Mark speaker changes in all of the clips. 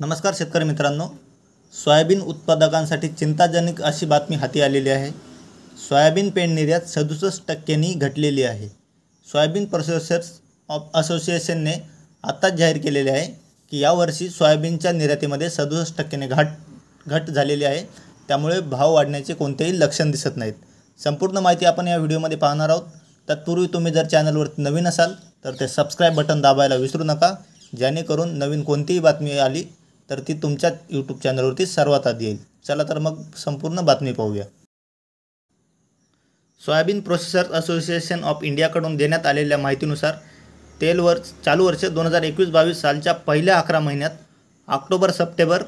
Speaker 1: नमस्कार शेतकरी मित्रांनो सोयाबीन उत्पादकांसाठी चिंताजनक अशी बातमी हाती आलेली आहे सोयाबीन पेंड निर्यात सदुसष्ट टक्क्यांनी घटलेली आहे सोयाबीन प्रोसेसर्स ऑफ असोसिएशनने आत्ताच जाहीर केलेले आहे की यावर्षी सोयाबीनच्या निर्यातीमध्ये सदुसष्ट टक्क्याने घाट घट झालेली आहे त्यामुळे भाव वाढण्याचे कोणतेही लक्षण दिसत नाहीत संपूर्ण माहिती आपण या व्हिडिओमध्ये पाहणार आहोत तत्पूर्वी तुम्ही जर चॅनलवरती नवीन असाल तर ते सबस्क्राईब बटन दाबायला विसरू नका जेणेकरून नवीन कोणतीही बातमी आली तर ती तुमच्या यूट्यूब चॅनलवरती सर्वात आधी येईल चला तर मग संपूर्ण बातमी पाहूया सोयाबीन प्रोसेसर्स असोसिएशन ऑफ इंडियाकडून देण्यात आलेल्या माहितीनुसार तेल चालू वर्ष दोन हजार एकवीस बावीस सालच्या पहिल्या अकरा महिन्यात ऑक्टोबर सप्टेंबर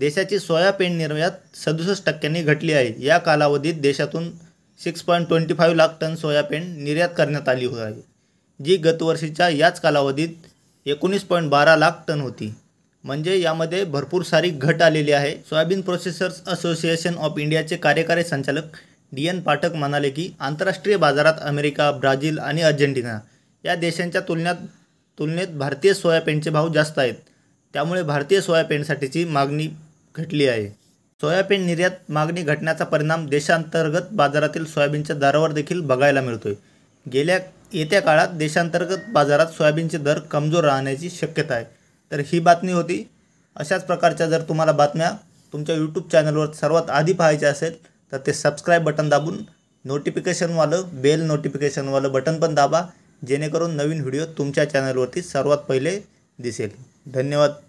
Speaker 1: देशाची सोयाबीन निर्यात सदुसष्ट टक्क्यांनी घटली आहे या कालावधीत देशातून six point twenty five lakh ton soybean निर्यात करण्यात आली आहे जी गतवर्षीच्या याच कालावधीत एकोणीस पॉईंट बारा लाख टन होती म्हणजे यामध्ये भरपूर सारी घट आलेली आहे सोयाबीन प्रोसेसर्स असोसिएशन ऑफ इंडियाचे कार्यकारी संचालक डी एन पाठक म्हणाले की आंतरराष्ट्रीय बाजारात अमेरिका ब्राझील आणि अर्जेंटिना या देशांच्या तुलनेत तुलनेत भारतीय सोयाबीनचे भाव जास्त आहेत त्यामुळे भारतीय सोयाबीनसाठीची मागणी घटली आहे सोयाबीन निर्यात मागणी घटण्याचा परिणाम देशांतर्गत बाजारातील सोयाबीनच्या दरावर देखील बघायला मिळतोय गेल्या येत्या काळात देशांतर्गत बाजारात सोयाबीनचे दर कमजोर राहण्याची शक्यता आहे तर ही बातमी होती अशाच प्रकारच्या जर तुम्हाला बातम्या तुमच्या यूट्यूब चॅनलवर सर्वात आधी पाहायच्या असेल तर ते सबस्क्राईब बटन दाबून नोटिफिकेशनवालं बेल नोटिफिकेशनवालं बटन पण दाबा जेणेकरून नवीन व्हिडिओ तुमच्या चॅनलवरती सर्वात पहिले दिसेल धन्यवाद